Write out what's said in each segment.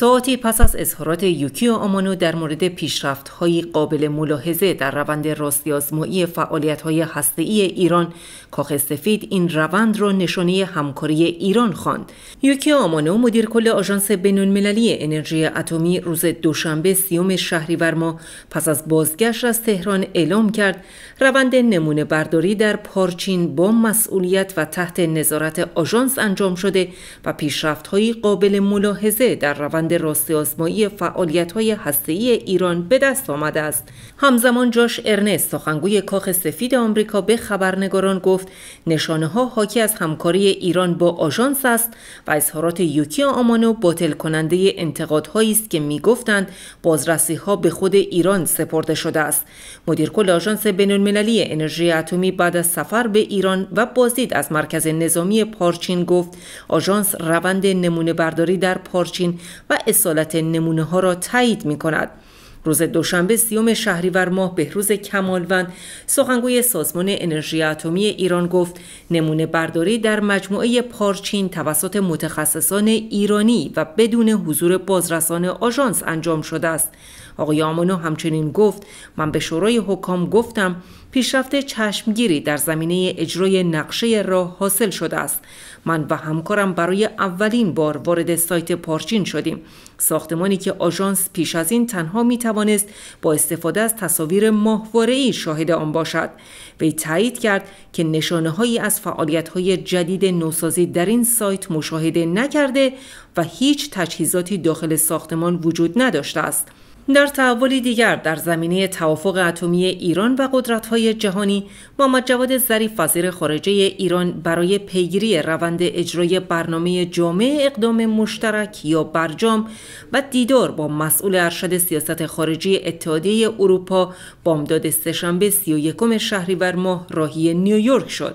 ساعتی پس از اظهارات یوکیو آمانو در مورد های قابل ملاحظه در روند های هسته ای ایران، کاخ سفید این روند را نشانه همکاری ایران خواند. یوکیو آمانو مدیر کل آژانس المللی انرژی اتمی روز دوشنبه سیوم شهریور ماه پس از بازگشت از تهران اعلام کرد روند نمونه برداری در پارچین با مسئولیت و تحت نظارت آژانس انجام شده و های قابل ملاحظه در روند روند آزمایی فعالیت های ای ایران به دست آمده است همزمان جاش ارنست سخنگوی کاخ سفید آمریکا به خبرنگاران گفت نشانه ها حاکی از همکاری ایران با آژانس است و اظهارات یوکی آمانو باطل کننده انتقادهایی است که میگفتند بازرسی ها به خود ایران سپرده شده است مدیرکل آژانس بینالمللی انرژی اتمی بعد از سفر به ایران و بازدید از مرکز نظامی پارچین گفت آژانس روند نمونه برداری در پارچین و اصالت نمونه ها را تایید می کند. روز دوشنبه سیوم شهریور ماه بهروز کمالوند سخنگوی سازمان انرژی اتمی ایران گفت نمونه برداری در مجموعه پارچین توسط متخصصان ایرانی و بدون حضور بازرسان آژانس انجام شده است آقای آمانو همچنین گفت من به شورای حکام گفتم پیشرفت چشمگیری در زمینه اجرای نقشه راه حاصل شده است من و همکارم برای اولین بار وارد سایت پارچین شدیم ساختمانی که آژانس پیش از این تنها می توانست با استفاده از تصاویر ماهواره شاهد آن باشد وی تایید کرد که نشانه هایی از فعالیت های جدید نوسازی در این سایت مشاهده نکرده و هیچ تجهیزاتی داخل ساختمان وجود نداشته است در تحولی دیگر در زمینه توافق اتمی ایران و قدرت‌های جهانی محمد جواد ظریف وزیر خارجه ایران برای پیگیری روند اجرای برنامه جامع اقدام مشترک یا برجام و دیدار با مسئول ارشد سیاست خارجی اتحادیه اروپا بامداد سهشنبه 31 شهریور ماه راهی نیویورک شد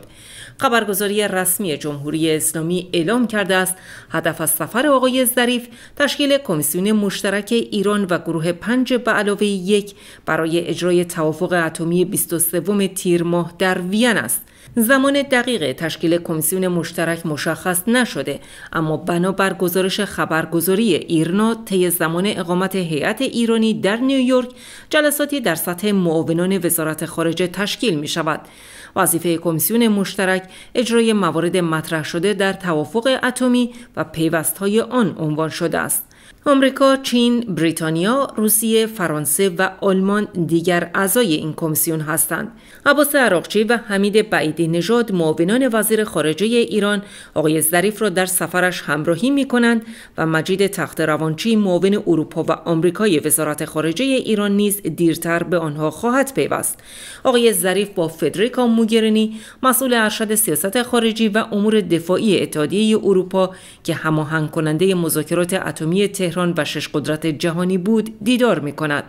خبرگزاری رسمی جمهوری اسلامی اعلام کرده است هدف از سفر آقای ظریف تشکیل کمیسیون مشترک ایران و گروه پنج به علاوه یک برای اجرای توافق اتمی 23 تیر ماه در وین است زمان دقیق تشکیل کمیسیون مشترک مشخص نشده اما بنا بر گزارش خبرگزاری ایرنا طی زمان اقامت هیئت ایرانی در نیویورک جلساتی در سطح معاونان وزارت خارجه تشکیل می شود وظیفه کمیسیون مشترک اجرای موارد مطرح شده در توافق اتمی و پیوستهای آن عنوان شده است آمریکا، چین، بریتانیا، روسیه، فرانسه و آلمان دیگر اعضای این کمیسیون هستند. عباس عراقچی و حمید بعیدی نژاد معاونان وزیر خارجه ایران آقای ظریف را در سفرش همراهی می کنند و مجید تخت روانچی معاون اروپا و آمریکای وزارت خارجه ایران نیز دیرتر به آنها خواهد پیوست. آقای ظریف با فدریکا موگرنی، مسئول ارشد سیاست خارجی و امور دفاعی اتحادیه اروپا که هماهنگ کننده مذاکرات اتمی تهران و شش قدرت جهانی بود دیدار می کند.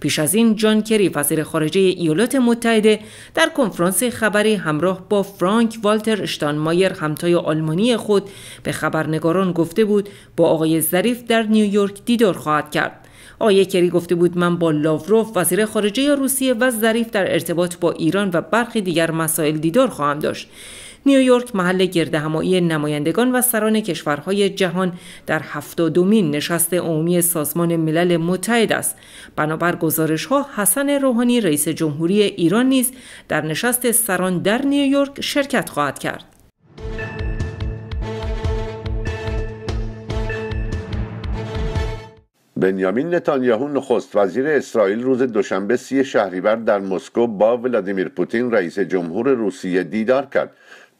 پیش از این جان کری وزیر خارجه ایالات متحده در کنفرانس خبری همراه با فرانک والتر مایر همتای آلمانی خود به خبرنگاران گفته بود با آقای ظریف در نیویورک دیدار خواهد کرد. آقای کری گفته بود من با لاوروف وزیر خارجه روسیه و ظریف در ارتباط با ایران و برخی دیگر مسائل دیدار خواهم داشت نیویورک محل گردهمایی نمایندگان و سران کشورهای جهان در دومین نشست عمومی سازمان ملل متحد است بنابر گزارش ها حسن روحانی رئیس جمهوری ایران نیز در نشست سران در نیویورک شرکت خواهد کرد بنیامین نتانیاهو نخست وزیر اسرائیل روز دوشنبه سی شهریور در مسکو با ولادیمیر پوتین رئیس جمهور روسیه دیدار کرد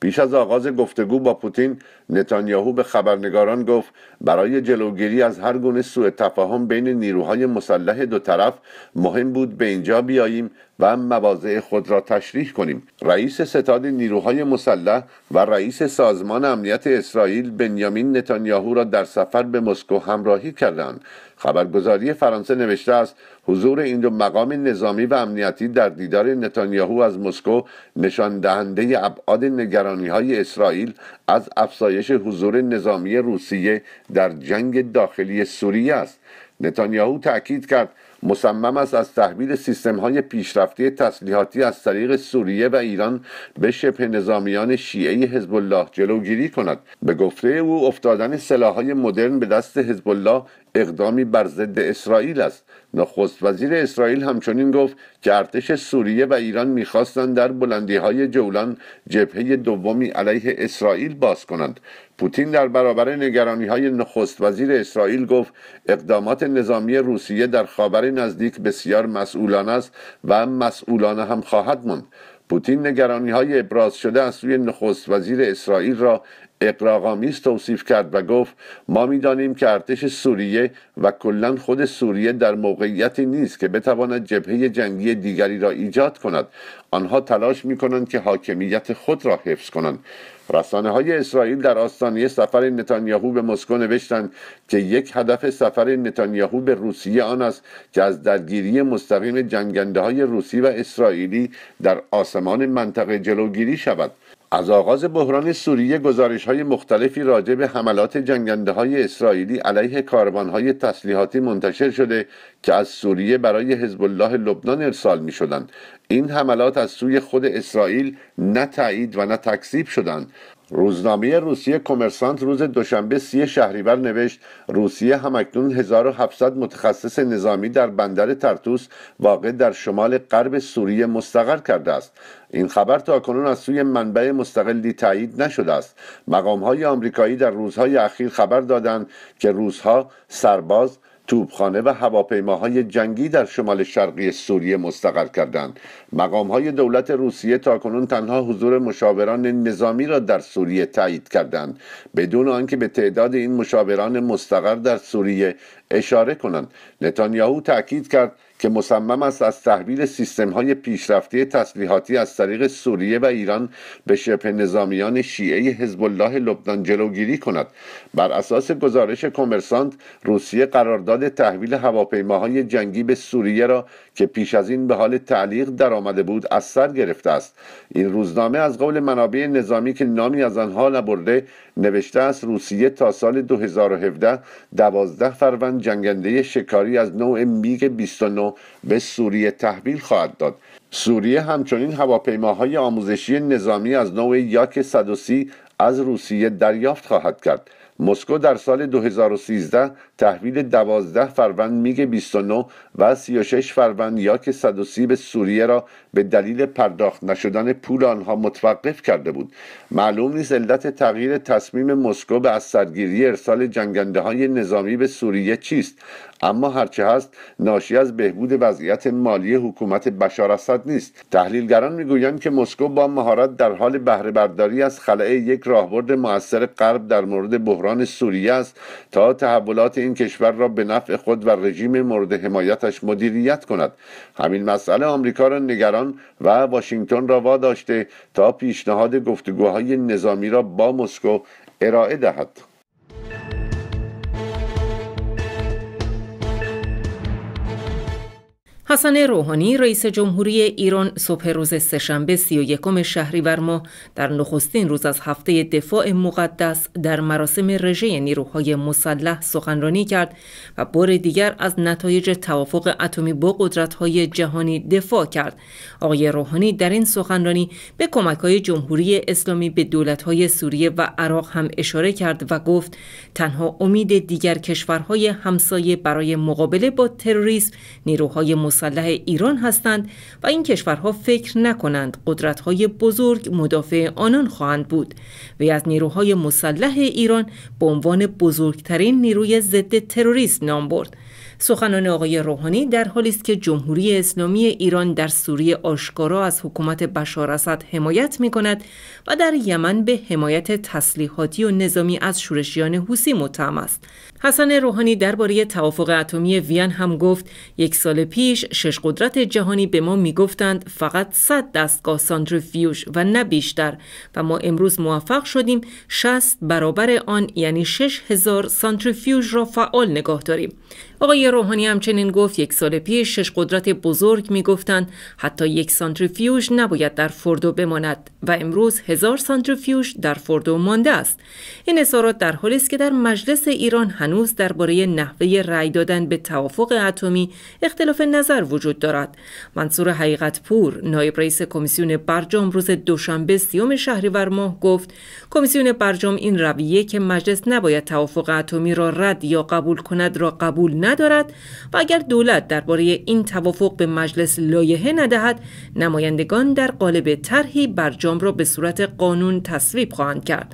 پیش از آغاز گفتگو با پوتین نتانیاهو به خبرنگاران گفت برای جلوگیری از هر گونه سوء تفاهم بین نیروهای مسلح دو طرف مهم بود به اینجا بیاییم و مواضع خود را تشریح کنیم رئیس ستاد نیروهای مسلح و رئیس سازمان امنیت اسرائیل بنیامین نتانیاهو را در سفر به مسکو همراهی کردند خبرگزاری فرانسه نوشته است حضور این دو مقام نظامی و امنیتی در دیدار نتانیاهو از مسکو نشان دهنده ابعاد نگرانی های اسرائیل از افزایش حضور نظامی روسیه در جنگ داخلی سوریه است نتانیاهو تاکید کرد مصمم است از تحویل سیستم های پیشرفته تسلیحاتی از طریق سوریه و ایران به شبه نظامیان شیعه حزب الله جلوگیری کند به گفته او افتادن های مدرن به دست حزب الله اقدامی بر ضد اسرائیل است نخست وزیر اسرائیل همچنین گفت که ارتش سوریه و ایران میخواستند در بلندی های جولان جبهه دومی علیه اسرائیل باز کنند پوتین در برابر نگرانی های نخست وزیر اسرائیل گفت اقدامات نظامی روسیه در خاور نزدیک بسیار مسئولانه است و مسئولانه هم خواهد ماند پوتین نگرانی های ابراز شده از سوی نخست وزیر اسرائیل را اقراغامیز توصیف کرد و گفت ما میدانیم که ارتش سوریه و کلا خود سوریه در موقعیتی نیست که بتواند جبهه جنگی دیگری را ایجاد کند آنها تلاش می کنند که حاکمیت خود را حفظ کنند رسانه های اسرائیل در آستانه سفر نتانیاهو به مسکو نوشتند که یک هدف سفر نتانیاهو به روسیه آن است که از درگیری مستقیم جنگنده های روسی و اسرائیلی در آسمان منطقه جلوگیری شود از آغاز بحران سوریه گزارش های مختلفی راجع به حملات جنگنده های اسرائیلی علیه کاروان های تسلیحاتی منتشر شده که از سوریه برای حزب الله لبنان ارسال می شدن، این حملات از سوی خود اسرائیل نه تایید و نه تکذیب شدند روزنامه روسیه کمرسانت روز دوشنبه سی شهریور نوشت روسیه همکنون 1700 متخصص نظامی در بندر ترتوس واقع در شمال غرب سوریه مستقر کرده است این خبر تا کنون از سوی منبع مستقلی تایید نشده است مقام های آمریکایی در روزهای اخیر خبر دادند که روزها سرباز توبخانه و هواپیماهای جنگی در شمال شرقی سوریه مستقر کردند های دولت روسیه تاکنون تنها حضور مشاوران نظامی را در سوریه تایید کردند بدون آنکه به تعداد این مشاوران مستقر در سوریه اشاره کنند نتانیاهو تاکید کرد که مصمم است از تحویل سیستم های پیشرفته تسلیحاتی از طریق سوریه و ایران به شبه نظامیان شیعه حزب الله لبنان جلوگیری کند بر اساس گزارش کمرسانت روسیه قرارداد تحویل هواپیماهای جنگی به سوریه را که پیش از این به حال تعلیق درآمده بود از سر گرفته است این روزنامه از قول منابع نظامی که نامی از آنها نبرده نوشته است روسیه تا سال 2017 دوازده فروند جنگنده شکاری از نوع میگ 29 به سوریه تحویل خواهد داد سوریه همچنین هواپیماهای آموزشی نظامی از نوع یاک 130 از روسیه دریافت خواهد کرد مسکو در سال 2013 تحویل 12 فروند میگ 29 و 36 فروند یا که 130 به سوریه را به دلیل پرداخت نشدن پول آنها متوقف کرده بود معلوم نیست علت تغییر تصمیم مسکو به از سرگیری ارسال جنگنده های نظامی به سوریه چیست اما هرچه هست ناشی از بهبود وضعیت مالی حکومت بشار اسد نیست تحلیلگران میگویند که مسکو با مهارت در حال بهره برداری از خلعه یک راهبرد موثر غرب در مورد بحران بحران سوریه است تا تحولات این کشور را به نفع خود و رژیم مورد حمایتش مدیریت کند همین مسئله آمریکا را نگران و واشنگتن را واداشته تا پیشنهاد گفتگوهای نظامی را با مسکو ارائه دهد حسن روحانی رئیس جمهوری ایران صبح روز سهشنبه 31 شهریور ماه در نخستین روز از هفته دفاع مقدس در مراسم رژه نیروهای مسلح سخنرانی کرد و بار دیگر از نتایج توافق اتمی با قدرت‌های جهانی دفاع کرد. آقای روحانی در این سخنرانی به کمک‌های جمهوری اسلامی به دولت‌های سوریه و عراق هم اشاره کرد و گفت تنها امید دیگر کشورهای همسایه برای مقابله با تروریسم نیروهای مسلح مسلح ایران هستند و این کشورها فکر نکنند قدرت‌های بزرگ مدافع آنان خواهند بود و از نیروهای مسلح ایران به عنوان بزرگترین نیروی ضد تروریست نام برد سخنان آقای روحانی در حالی است که جمهوری اسلامی ایران در سوریه آشکارا از حکومت بشار اسد حمایت می کند و در یمن به حمایت تسلیحاتی و نظامی از شورشیان حوسی متهم است. حسن روحانی درباره توافق اتمی وین هم گفت یک سال پیش شش قدرت جهانی به ما میگفتند فقط 100 دستگاه سانتریفیوژ و نه بیشتر و ما امروز موفق شدیم 60 برابر آن یعنی 6000 سانتریفیوژ را فعال نگاه داریم آقای روحانی همچنین گفت یک سال پیش شش قدرت بزرگ میگفتند حتی یک سانتریفیوژ نباید در فردو بماند و امروز هزار سانتریفیوژ در فردو مانده است این اظهارات در حالی است که در مجلس ایران هنوز درباره نحوه رأی دادن به توافق اتمی اختلاف نظر وجود دارد منصور حقیقت پور نایب رئیس کمیسیون برجام روز دوشنبه سیوم شهریور ماه گفت کمیسیون برجام این رویه که مجلس نباید توافق اتمی را رد یا قبول کند را قبول ندارد و اگر دولت درباره این توافق به مجلس لایحه ندهد نمایندگان در قالب طرحی برجام را به صورت قانون تصویب خواهند کرد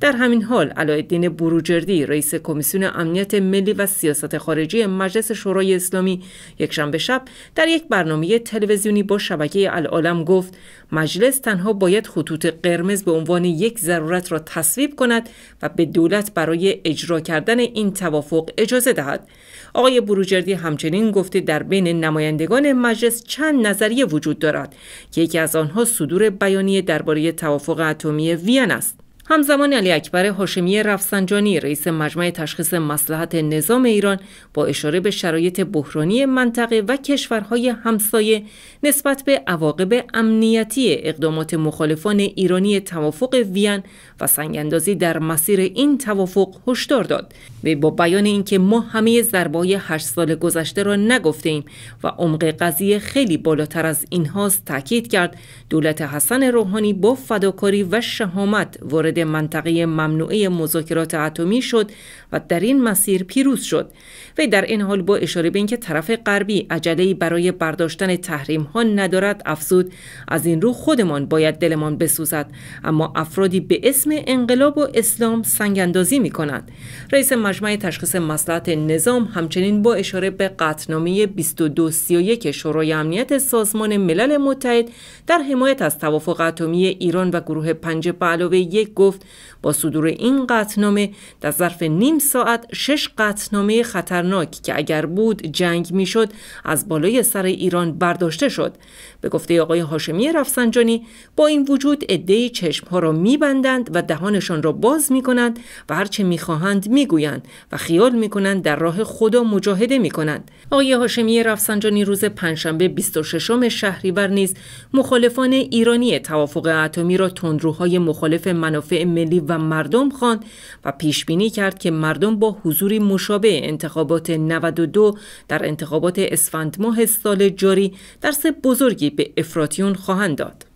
در همین حال علایالدین بروجردی رئیس کمیسیون امنیت ملی و سیاست خارجی مجلس شورای اسلامی یکشنبه شب در یک برنامه تلویزیونی با شبکه العالم گفت مجلس تنها باید خطوط قرمز به عنوان یک ضرورت را تصویب کند و به دولت برای اجرا کردن این توافق اجازه دهد آقای بروجردی همچنین گفته در بین نمایندگان مجلس چند نظریه وجود دارد که یکی از آنها صدور بیانیه درباره توافق اتمی وین است همزمان علی اکبر هاشمی رفسنجانی رئیس مجمع تشخیص مسلحت نظام ایران با اشاره به شرایط بحرانی منطقه و کشورهای همسایه نسبت به عواقب امنیتی اقدامات مخالفان ایرانی توافق وین و اندازی در مسیر این توافق هشدار داد وی با بیان اینکه ما همه های هشت سال گذشته را نگفتیم و عمق قضیه خیلی بالاتر از اینهاست تاکید کرد دولت حسن روحانی با فداکاری و شهامت وارد منطقه ممنوعه مذاکرات اتمی شد و در این مسیر پیروز شد وی در این حال با اشاره به اینکه طرف غربی عجله برای برداشتن تحریم ندارد افزود از این رو خودمان باید دلمان بسوزد اما افرادی به اسم انقلاب و اسلام سنگ اندازی می کند رئیس مجمع تشخیص مسلحت نظام همچنین با اشاره به قطنامه 2231 شورای امنیت سازمان ملل متحد در حمایت از توافق اتمی ایران و گروه پنج به علاوه یک گفت با صدور این قطنامه در ظرف نیم ساعت شش قطنامه خطرناک که اگر بود جنگ میشد از بالای سر ایران برداشته شد به گفته آقای هاشمی رفسنجانی با این وجود چشم ها را میبندند و دهانشان را باز می کنند و هرچه میخواهند میگویند و خیال کنند در راه خدا مجاهده کنند. آقای هاشمی رفسنجانی روز پنجشنبه 26 شهریور نیز مخالفان ایرانی توافق اتمی را تندروهای مخالف منافع ملی مردم خواند و پیش بینی کرد که مردم با حضوری مشابه انتخابات 92 در انتخابات اسفند ماه سال جاری درس بزرگی به افراتیون خواهند داد.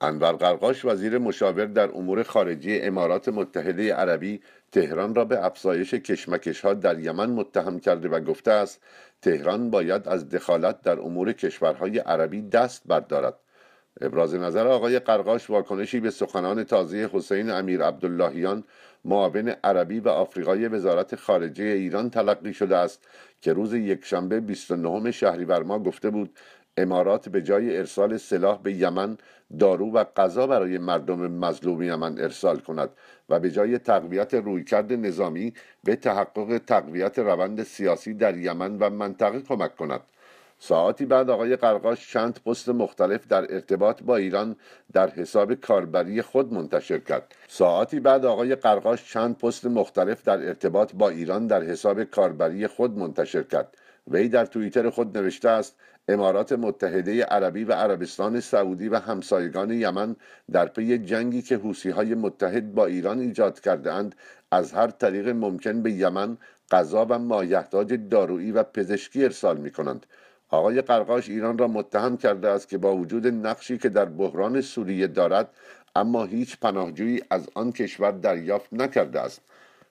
انور قرقاش وزیر مشاور در امور خارجی امارات متحده عربی تهران را به افزایش کشمکش ها در یمن متهم کرده و گفته است تهران باید از دخالت در امور کشورهای عربی دست بردارد ابراز نظر آقای قرقاش واکنشی به سخنان تازه حسین امیر عبداللهیان معاون عربی و آفریقای وزارت خارجه ایران تلقی شده است که روز یکشنبه 29 شهریور ما گفته بود امارات به جای ارسال سلاح به یمن دارو و غذا برای مردم مظلوم یمن ارسال کند و به جای تقویت رویکرد نظامی به تحقق تقویت روند سیاسی در یمن و منطقه کمک کند ساعتی بعد آقای قرقاش چند پست مختلف در ارتباط با ایران در حساب کاربری خود منتشر کرد ساعتی بعد آقای قرقاش چند پست مختلف در ارتباط با ایران در حساب کاربری خود منتشر کرد وی در توییتر خود نوشته است امارات متحده عربی و عربستان سعودی و همسایگان یمن در پی جنگی که حوسیهای متحد با ایران ایجاد کرده اند از هر طریق ممکن به یمن غذا و مایحتاج دارویی و پزشکی ارسال می کنند. آقای قرقاش ایران را متهم کرده است که با وجود نقشی که در بحران سوریه دارد اما هیچ پناهجویی از آن کشور دریافت نکرده است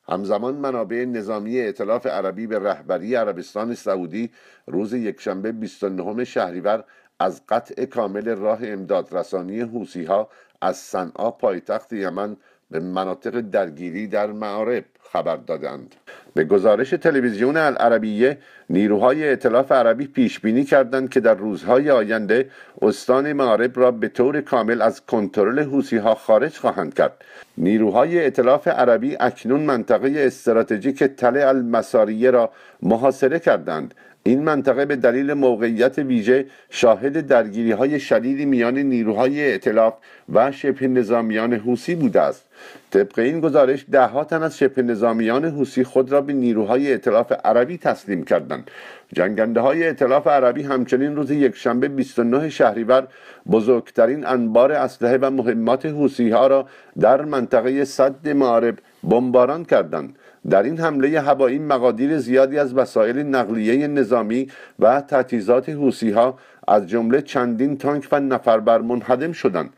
همزمان منابع نظامی اطلاف عربی به رهبری عربستان سعودی روز یکشنبه 29 شهریور از قطع کامل راه امدادرسانی حوسی ها از صنعا پایتخت یمن به مناطق درگیری در معارب خبر دادند به گزارش تلویزیون العربیه نیروهای اطلاف عربی پیش بینی کردند که در روزهای آینده استان معارب را به طور کامل از کنترل حوسی ها خارج خواهند کرد نیروهای اطلاف عربی اکنون منطقه استراتژیک تله المساریه را محاصره کردند این منطقه به دلیل موقعیت ویژه شاهد درگیری های شدیدی میان نیروهای اعتلاف و شبه نظامیان حوسی بوده است طبق این گزارش دهها تن از شبه نظامیان حوسی خود را به نیروهای اطلاف عربی تسلیم کردند جنگنده های اطلاف عربی همچنین روز یکشنبه 29 شهریور بزرگترین انبار اسلحه و مهمات حوسی ها را در منطقه صد معارب بمباران کردند در این حمله هوایی مقادیر زیادی از وسایل نقلیه نظامی و تجهیزات حوسی ها از جمله چندین تانک و نفربر منهدم شدند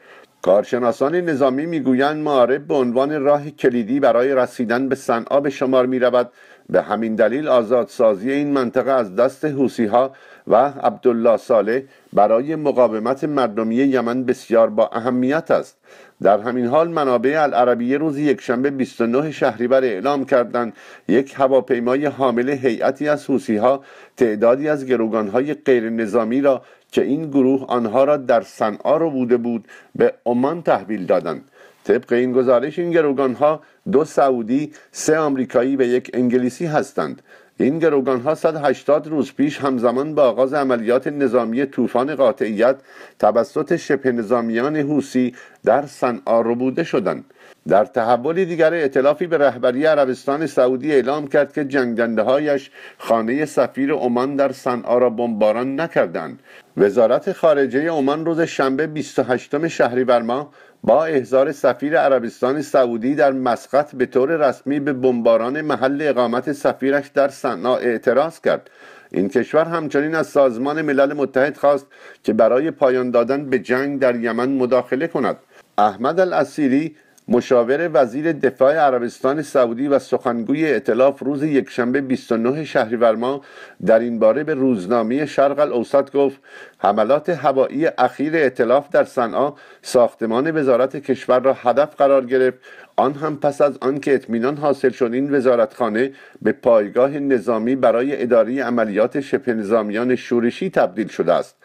کارشناسان نظامی میگویند معارب به عنوان راه کلیدی برای رسیدن به صنعا به شمار می رود به همین دلیل آزادسازی این منطقه از دست حوسی ها و عبدالله ساله برای مقاومت مردمی یمن بسیار با اهمیت است در همین حال منابع العربیه روز یکشنبه 29 شهریور اعلام کردند یک هواپیمای حامل هیئتی از حوسی ها تعدادی از های غیر نظامی را که این گروه آنها را در صنعا رو بوده بود به عمان تحویل دادند طبق این گزارش این گروگان ها دو سعودی سه آمریکایی و یک انگلیسی هستند این گروگان ها 180 روز پیش همزمان با آغاز عملیات نظامی طوفان قاطعیت توسط شبه نظامیان حوسی در صنعا بوده شدند در تحول دیگر اطلافی به رهبری عربستان سعودی اعلام کرد که جنگنده هایش خانه سفیر عمان در صنعا را بمباران نکردند وزارت خارجه عمان روز شنبه 28 شهریور ماه با احضار سفیر عربستان سعودی در مسقط به طور رسمی به بمباران محل اقامت سفیرش در صنعا اعتراض کرد این کشور همچنین از سازمان ملل متحد خواست که برای پایان دادن به جنگ در یمن مداخله کند احمد الاسیری مشاور وزیر دفاع عربستان سعودی و سخنگوی اطلاف روز یکشنبه 29 شهریور ماه در این باره به روزنامه شرق الاوسط گفت حملات هوایی اخیر اطلاف در صنعا ساختمان وزارت کشور را هدف قرار گرفت آن هم پس از آنکه اطمینان حاصل شد این وزارتخانه به پایگاه نظامی برای اداره عملیات شبه نظامیان شورشی تبدیل شده است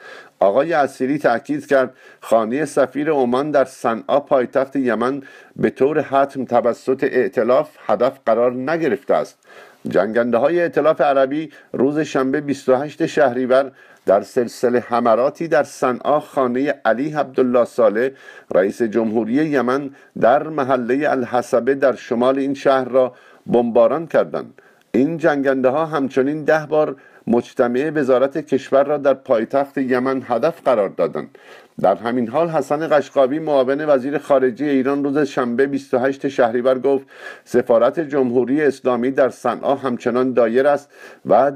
آقای اسیری تاکید کرد خانه سفیر عمان در صنعا پایتخت یمن به طور حتم توسط ائتلاف هدف قرار نگرفته است جنگنده های عربی روز شنبه 28 شهریور در سلسله حمراتی در صنعا خانه علی عبدالله ساله رئیس جمهوری یمن در محله الحسبه در شمال این شهر را بمباران کردند این جنگنده ها همچنین ده بار مجتمع وزارت کشور را در پایتخت یمن هدف قرار دادند در همین حال حسن قشقابی معاون وزیر خارجه ایران روز شنبه 28 شهریور گفت سفارت جمهوری اسلامی در صنعا همچنان دایر است و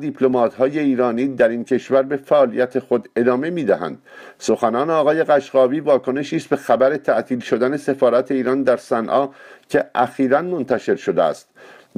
های ایرانی در این کشور به فعالیت خود ادامه میدهند سخنان آقای قشقابی واکنشی است به خبر تعطیل شدن سفارت ایران در صنعا که اخیرا منتشر شده است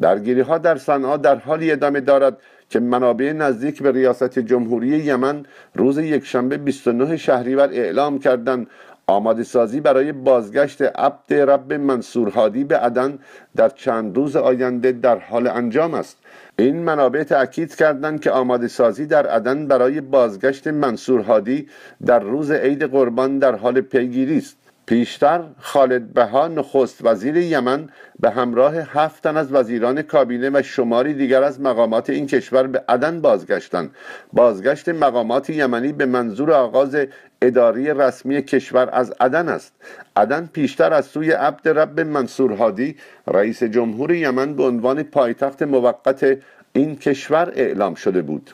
درگیری ها در صنعا در حالی ادامه دارد که منابع نزدیک به ریاست جمهوری یمن روز یکشنبه 29 شهریور اعلام کردند آماده سازی برای بازگشت عبد رب منصور هادی به عدن در چند روز آینده در حال انجام است این منابع تأکید کردند که آماده سازی در عدن برای بازگشت منصور هادی در روز عید قربان در حال پیگیری است پیشتر خالد بها نخست وزیر یمن به همراه هفت از وزیران کابینه و شماری دیگر از مقامات این کشور به عدن بازگشتند بازگشت مقامات یمنی به منظور آغاز اداری رسمی کشور از عدن است عدن پیشتر از سوی عبد رب منصور هادی رئیس جمهور یمن به عنوان پایتخت موقت این کشور اعلام شده بود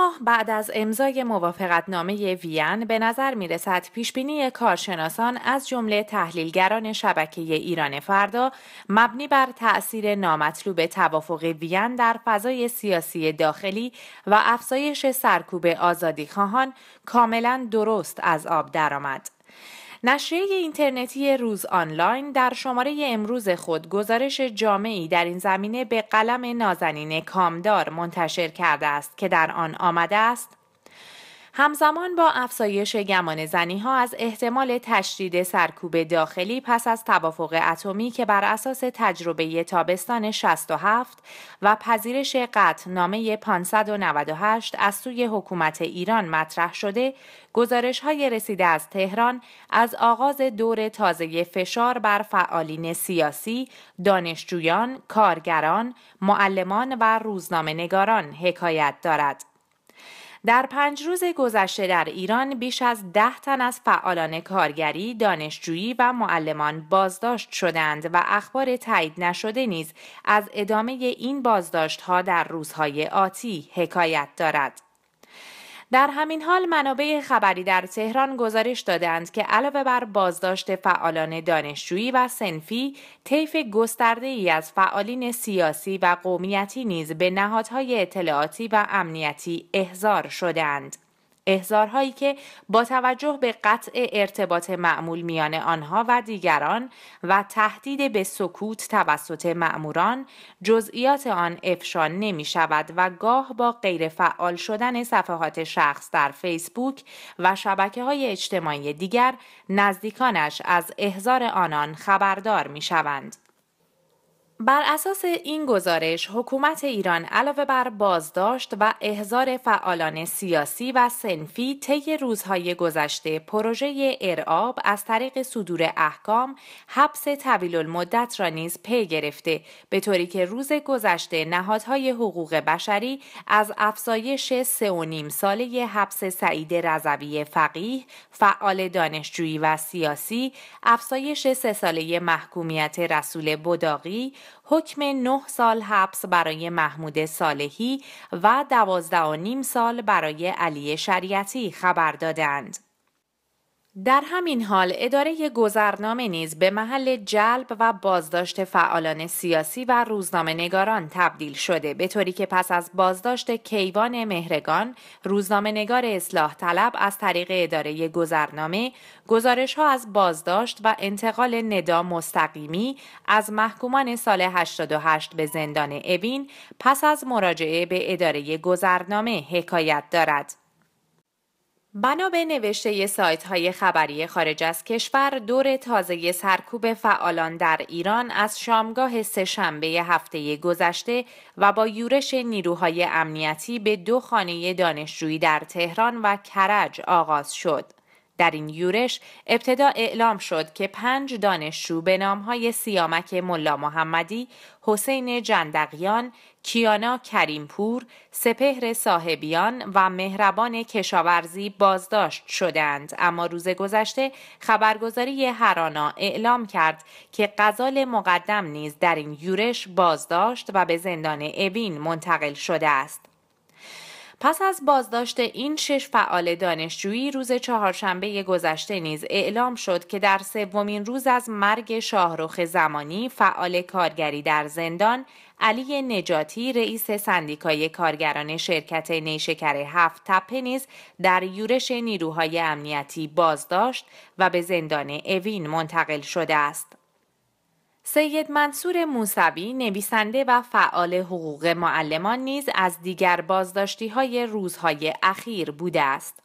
ماه بعد از امضای موافقتنامه وین به نظر می رسد پیشبینی کارشناسان از جمله تحلیلگران شبکه ایران فردا مبنی بر تأثیر نامطلوب توافق وین در فضای سیاسی داخلی و افزایش سرکوب خواهان کاملا درست از آب درآمد. نشریه اینترنتی روز آنلاین در شماره امروز خود گزارش جامعی در این زمینه به قلم نازنین کامدار منتشر کرده است که در آن آمده است همزمان با افزایش گمان زنی ها از احتمال تشدید سرکوب داخلی پس از توافق اتمی که بر اساس تجربه تابستان 67 و پذیرش قط نامه 598 از سوی حکومت ایران مطرح شده، گزارش های رسیده از تهران از آغاز دور تازه فشار بر فعالین سیاسی، دانشجویان، کارگران، معلمان و روزنامه نگاران حکایت دارد. در پنج روز گذشته در ایران بیش از ده تن از فعالان کارگری، دانشجویی و معلمان بازداشت شدند و اخبار تایید نشده نیز از ادامه این بازداشت ها در روزهای آتی حکایت دارد. در همین حال منابع خبری در تهران گزارش دادند که علاوه بر بازداشت فعالان دانشجویی و سنفی طیف گسترده ای از فعالین سیاسی و قومیتی نیز به نهادهای اطلاعاتی و امنیتی احضار شدند. احزارهایی که با توجه به قطع ارتباط معمول میان آنها و دیگران و تهدید به سکوت توسط معموران جزئیات آن افشا نمی شود و گاه با غیر فعال شدن صفحات شخص در فیسبوک و شبکه های اجتماعی دیگر نزدیکانش از احزار آنان خبردار می شوند. بر اساس این گزارش حکومت ایران علاوه بر بازداشت و احضار فعالان سیاسی و سنفی طی روزهای گذشته پروژه ارعاب از طریق صدور احکام حبس طویل المدت را نیز پی گرفته به طوری که روز گذشته نهادهای حقوق بشری از افزایش سه و نیم ساله حبس سعید رضوی فقیه فعال دانشجویی و سیاسی افزایش سه ساله محکومیت رسول بداغی حکم نه سال حبس برای محمود صالحی و دوازده نیم سال برای علی شریعتی خبر دادند. در همین حال اداره گذرنامه نیز به محل جلب و بازداشت فعالان سیاسی و روزنامه نگاران تبدیل شده به طوری که پس از بازداشت کیوان مهرگان روزنامه نگار اصلاح طلب از طریق اداره گذرنامه گزارش ها از بازداشت و انتقال ندا مستقیمی از محکومان سال 88 به زندان اوین پس از مراجعه به اداره گذرنامه حکایت دارد. بنا به نوشته سایت های خبری خارج از کشور دور تازه سرکوب فعالان در ایران از شامگاه سهشنبه هفته گذشته و با یورش نیروهای امنیتی به دو خانه دانشجویی در تهران و کرج آغاز شد. در این یورش ابتدا اعلام شد که پنج دانشجو به نامهای سیامک ملا محمدی، حسین جندقیان، کیانا کریمپور، سپهر صاحبیان و مهربان کشاورزی بازداشت شدند اما روز گذشته خبرگزاری هرانا اعلام کرد که قزال مقدم نیز در این یورش بازداشت و به زندان اوین منتقل شده است. پس از بازداشت این شش فعال دانشجویی روز چهارشنبه گذشته نیز اعلام شد که در سومین روز از مرگ شاهروخ زمانی فعال کارگری در زندان علی نجاتی رئیس سندیکای کارگران شرکت نیشکر هفت تپه نیز در یورش نیروهای امنیتی بازداشت و به زندان اوین منتقل شده است. سید منصور موسوی نویسنده و فعال حقوق معلمان نیز از دیگر بازداشتی های روزهای اخیر بوده است.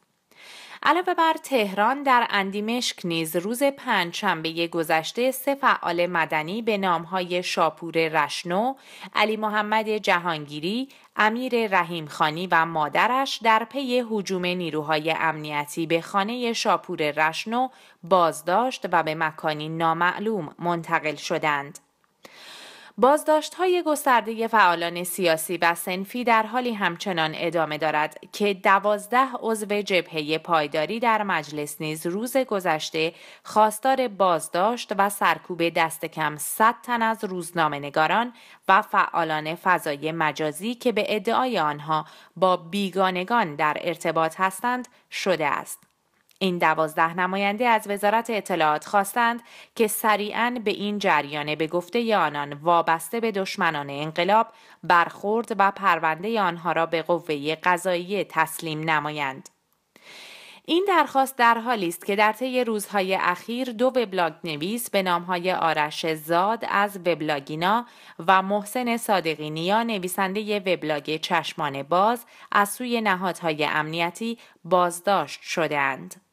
علاوه بر تهران در اندیمشک نیز روز پنجشنبه گذشته سه فعال مدنی به نامهای شاپور رشنو، علی محمد جهانگیری، امیر خانی و مادرش در پی هجوم نیروهای امنیتی به خانه شاپور رشنو بازداشت و به مکانی نامعلوم منتقل شدند. بازداشت های گسترده فعالان سیاسی و سنفی در حالی همچنان ادامه دارد که دوازده عضو جبهه پایداری در مجلس نیز روز گذشته خواستار بازداشت و سرکوب دست کم 100 تن از روزنامهنگاران و فعالان فضای مجازی که به ادعای آنها با بیگانگان در ارتباط هستند شده است. این دوازده نماینده از وزارت اطلاعات خواستند که سریعا به این جریانه به گفته آنان وابسته به دشمنان انقلاب برخورد و پرونده آنها را به قوه قضایی تسلیم نمایند. این درخواست در حالی است که در طی روزهای اخیر دو وبلاگ نویس به نامهای آرش زاد از وبلاگینا و محسن نیا نویسنده وبلاگ چشمان باز از سوی نهادهای امنیتی بازداشت شدهاند.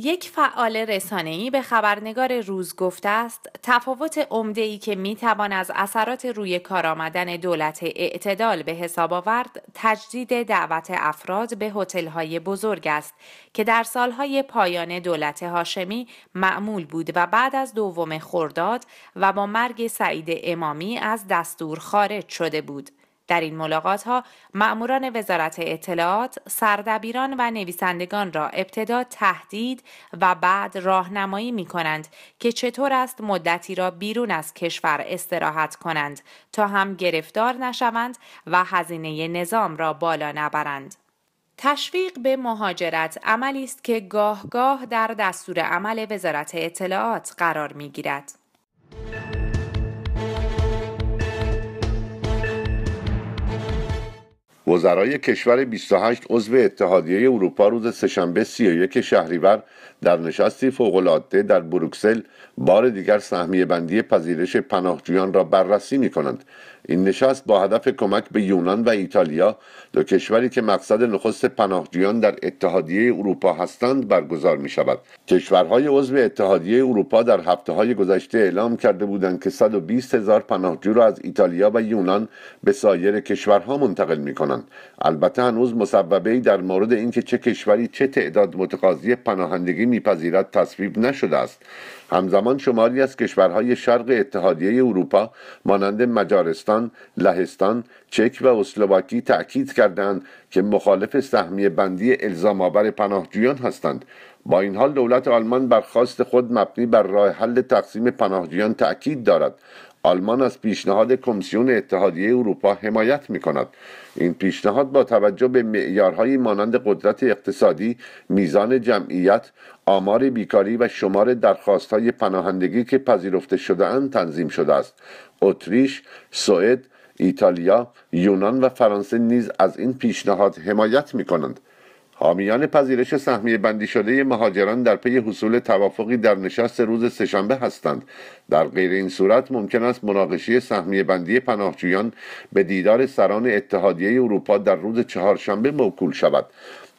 یک فعال رسانه‌ای به خبرنگار روز گفته است تفاوت ای که میتوان از اثرات روی کار آمدن دولت اعتدال به حساب آورد تجدید دعوت افراد به های بزرگ است که در سالهای پایان دولت هاشمی معمول بود و بعد از دوم خرداد و با مرگ سعید امامی از دستور خارج شده بود در این ملاقات ها مأموران وزارت اطلاعات، سردبیران و نویسندگان را ابتدا تهدید و بعد راهنمایی می کنند که چطور است مدتی را بیرون از کشور استراحت کنند تا هم گرفتار نشوند و هزینه نظام را بالا نبرند. تشویق به مهاجرت عملی است که گاه گاه در دستور عمل وزارت اطلاعات قرار می گیرد. وزرای کشور 28 عضو اتحادیه اروپا روز سهشنبه 31 شهریور در نشستی فوقالعاده در بروکسل بار دیگر سهمیه بندی پذیرش پناهجویان را بررسی می این نشست با هدف کمک به یونان و ایتالیا دو کشوری که مقصد نخست پناهجویان در اتحادیه اروپا هستند برگزار می شود کشورهای عضو اتحادیه اروپا در هفته های گذشته اعلام کرده بودند که 120 هزار پناهجو را از ایتالیا و یونان به سایر کشورها منتقل می کنند البته هنوز مصوبه در مورد اینکه چه کشوری چه تعداد متقاضی پناهندگی میپذیرد تصویب نشده است همزمان شماری از کشورهای شرق اتحادیه اروپا مانند مجارستان، لهستان، چک و اسلواکی تأکید کردند که مخالف سهمی بندی الزام آور پناهجویان هستند با این حال دولت آلمان برخواست خود مبنی بر راه حل تقسیم پناهجویان تأکید دارد آلمان از پیشنهاد کمیسیون اتحادیه اروپا حمایت می کند این پیشنهاد با توجه به معیارهایی مانند قدرت اقتصادی میزان جمعیت آمار بیکاری و شمار درخواستهای پناهندگی که پذیرفته شده تنظیم شده است اتریش سوئد ایتالیا یونان و فرانسه نیز از این پیشنهاد حمایت می کنند حامیان پذیرش سهمی بندی شده مهاجران در پی حصول توافقی در نشست روز سهشنبه هستند در غیر این صورت ممکن است مناقشه سهمیه بندی پناهجویان به دیدار سران اتحادیه اروپا در روز چهارشنبه موکول شود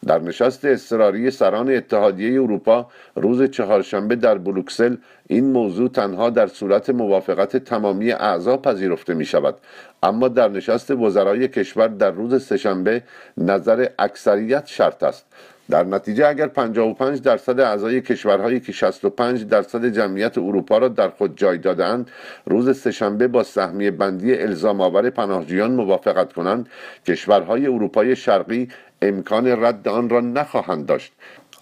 در نشست اضطراری سران اتحادیه اروپا روز چهارشنبه در بروکسل این موضوع تنها در صورت موافقت تمامی اعضا پذیرفته می شود اما در نشست وزرای کشور در روز سهشنبه نظر اکثریت شرط است در نتیجه اگر 55 درصد اعضای کشورهایی که 65 درصد جمعیت اروپا را در خود جای دادند روز سهشنبه با سهمی بندی الزام آور پناهجویان موافقت کنند کشورهای اروپای شرقی امکان رد آن را نخواهند داشت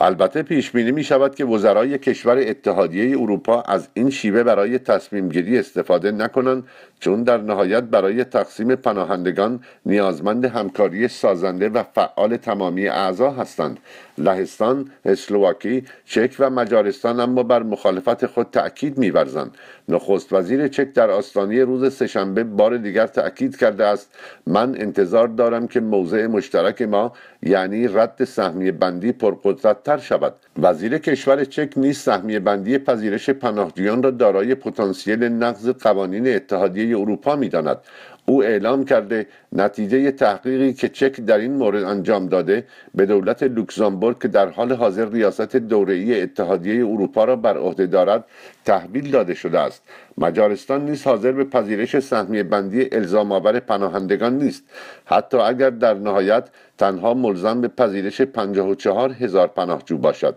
البته پیش بینی می شود که وزرای کشور اتحادیه اروپا از این شیوه برای تصمیم گیری استفاده نکنند چون در نهایت برای تقسیم پناهندگان نیازمند همکاری سازنده و فعال تمامی اعضا هستند لهستان، اسلواکی، چک و مجارستان اما بر مخالفت خود تأکید می‌ورزند نخست وزیر چک در آستانه روز سهشنبه بار دیگر تأکید کرده است من انتظار دارم که موضع مشترک ما یعنی رد سهمی بندی پرقدرت تر شود وزیر کشور چک نیز سهمیه بندی پذیرش پناهجویان را دارای پتانسیل نقض قوانین اتحادیه اروپا میداند او اعلام کرده نتیجه تحقیقی که چک در این مورد انجام داده به دولت لوکزامبورگ که در حال حاضر ریاست دوره‌ای اتحادیه اروپا را بر عهده دارد تحویل داده شده است مجارستان نیز حاضر به پذیرش سهمیه بندی الزام آور پناهندگان نیست حتی اگر در نهایت تنها ملزم به پذیرش چهار هزار پناهجو باشد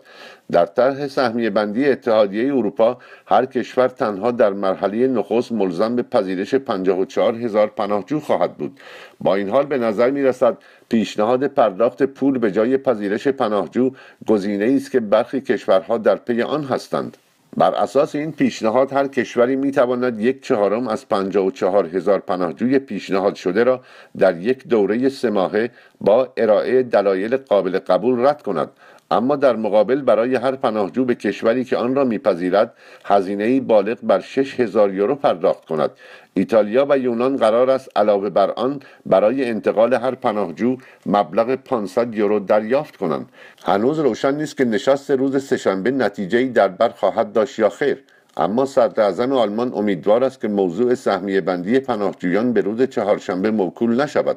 در طرح سهمیه بندی اتحادیه اروپا هر کشور تنها در مرحله نخست ملزم به پذیرش 54 هزار پناهجو خواهد بود با این حال به نظر می رسد پیشنهاد پرداخت پول به جای پذیرش پناهجو گزینه ای است که برخی کشورها در پی آن هستند بر اساس این پیشنهاد هر کشوری می تواند یک چهارم از چهار هزار پناهجوی پیشنهاد شده را در یک دوره سه ماهه با ارائه دلایل قابل قبول رد کند اما در مقابل برای هر پناهجو به کشوری که آن را میپذیرد هزینه بالغ بر 6000 یورو پرداخت کند ایتالیا و یونان قرار است علاوه بر آن برای انتقال هر پناهجو مبلغ 500 یورو دریافت کنند هنوز روشن نیست که نشست روز سهشنبه ای در بر خواهد داشت یا خیر اما صدر آلمان امیدوار است که موضوع سهمیه بندی پناهجویان به روز چهارشنبه موکول نشود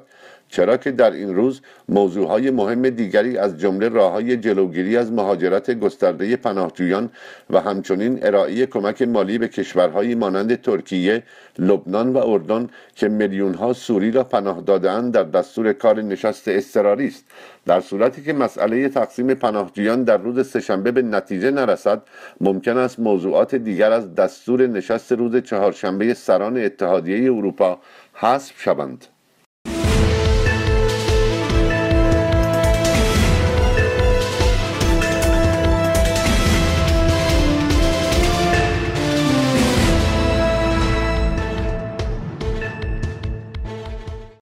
چرا که در این روز موضوع های مهم دیگری از جمله راه جلوگیری از مهاجرت گسترده پناهجویان و همچنین ارائه کمک مالی به کشورهایی مانند ترکیه، لبنان و اردن که میلیونها سوری را پناه دادهاند در دستور کار نشست اضطراری است در صورتی که مسئله تقسیم پناهجویان در روز سهشنبه به نتیجه نرسد ممکن است موضوعات دیگر از دستور نشست روز چهارشنبه سران اتحادیه اروپا حذف شوند